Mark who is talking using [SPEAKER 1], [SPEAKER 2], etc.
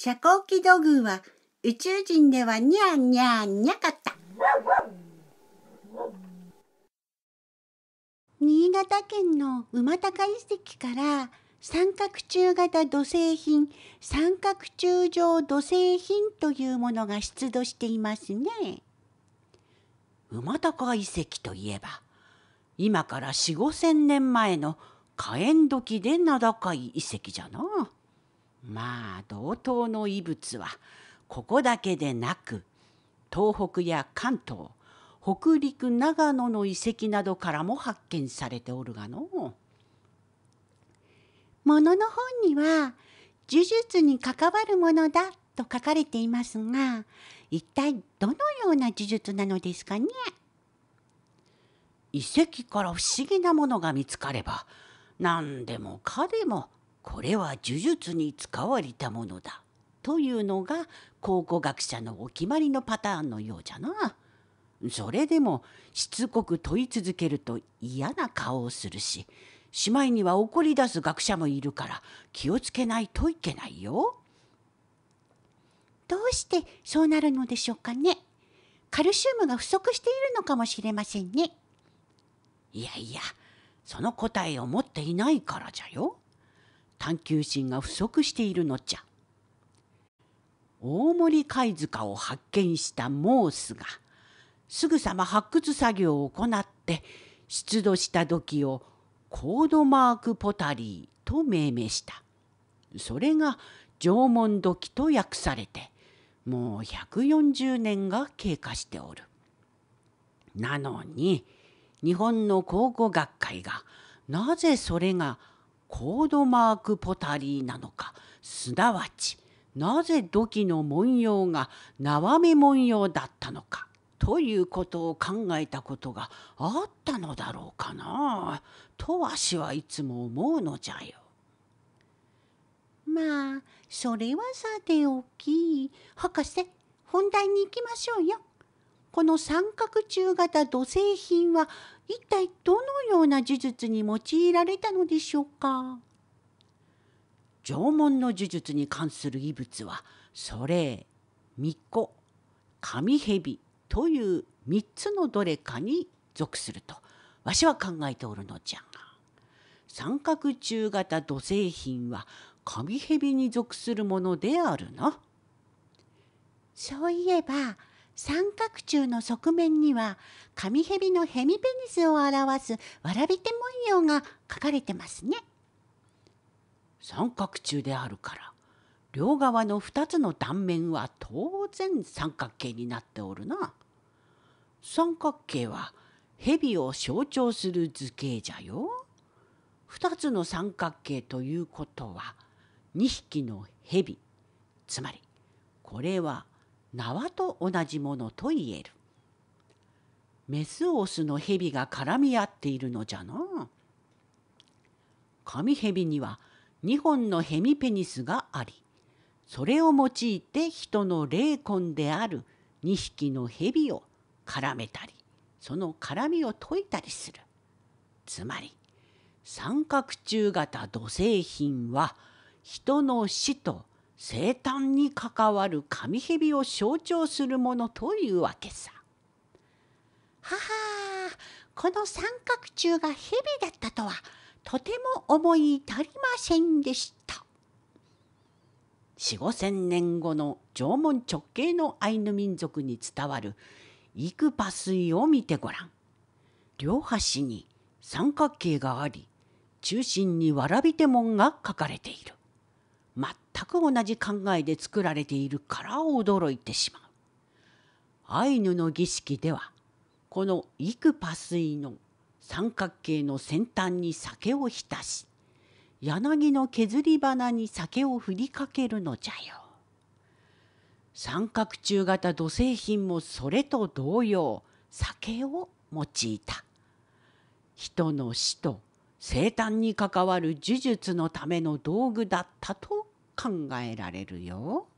[SPEAKER 1] 遮光器土偶は宇宙人ではニャーニャーニャかった。新潟県の馬高遺跡から三角柱型土製品、三角柱状土製品というものが出土していますね。馬高遺跡といえば、今から4、5千年前の火炎時で名高い遺跡じゃな。まあ同等の遺物はここだけでなく東北や関東北陸長野の遺跡などからも発見されておるがのものの本には呪術に関わるものだと書かれていますが一体どのような呪術なのですかね遺跡から不思議なものが見つかれば何でもかでもこれは呪術に使われたものだというのが考古学者のお決まりのパターンのようじゃな。それでもしつこく問い続けると嫌な顔をするししまいには怒り出す学者もいるから気をつけないといけないよ。どうしてそうなるのでしょうかねカルシウムが不足しているのかもしれませんね。いやいやその答えを持っていないからじゃよ。探求心が不足しているのじゃ大森貝塚を発見したモースがすぐさま発掘作業を行って出土した土器をコードマークポタリーと命名したそれが縄文土器と訳されてもう140年が経過しておるなのに日本の考古学会がなぜそれがコードマークポタリーなのかすなわちなぜ土器の文様が縄目文様だったのかということを考えたことがあったのだろうかなとわしはいつも思うのじゃよ。まあそれはさておき博士本題に行きましょうよ。この三角柱型土製品は一体どのような呪術に用いられたのでしょうか縄文の呪術に関する遺物はそれ巫女神蛇という3つのどれかに属するとわしは考えておるのじゃが三角柱型土製品は神蛇に属するものであるな。そういえば三角柱の側面には紙蛇のヘミペニスを表すわらび手文様が書かれてますね。三角柱であるから両側の二つの断面は当然三角形になっておるな。三角形は蛇を象徴する図形じゃよ。二つの三角形ということは2匹の蛇つまりこれは「縄と同じものと言える。メスオスの蛇が絡み合っているのじゃな。紙蛇には2本のヘミペニスがあり、それを用いて人の霊魂である2匹の蛇を絡めたり、その絡みを解いたりする。つまり、三角柱型土製品は、人の死と生誕に関わる神蛇を象徴するものというわけさ。ははこの三角柱が蛇だったとはとても思い至りませんでした。四五千年後の縄文直系のアイヌ民族に伝わるイクパスを見てごらん。両端に三角形があり中心にわらびて門が書かれている。全く同じ考えで作られているから驚いてしまう。アイヌの儀式ではこのイクパスイの三角形の先端に酒を浸し柳の削り花に酒を振りかけるのじゃよ。三角柱型土製品もそれと同様酒を用いた。人の死と生誕に関わる呪術のための道具だったと考えられるよ。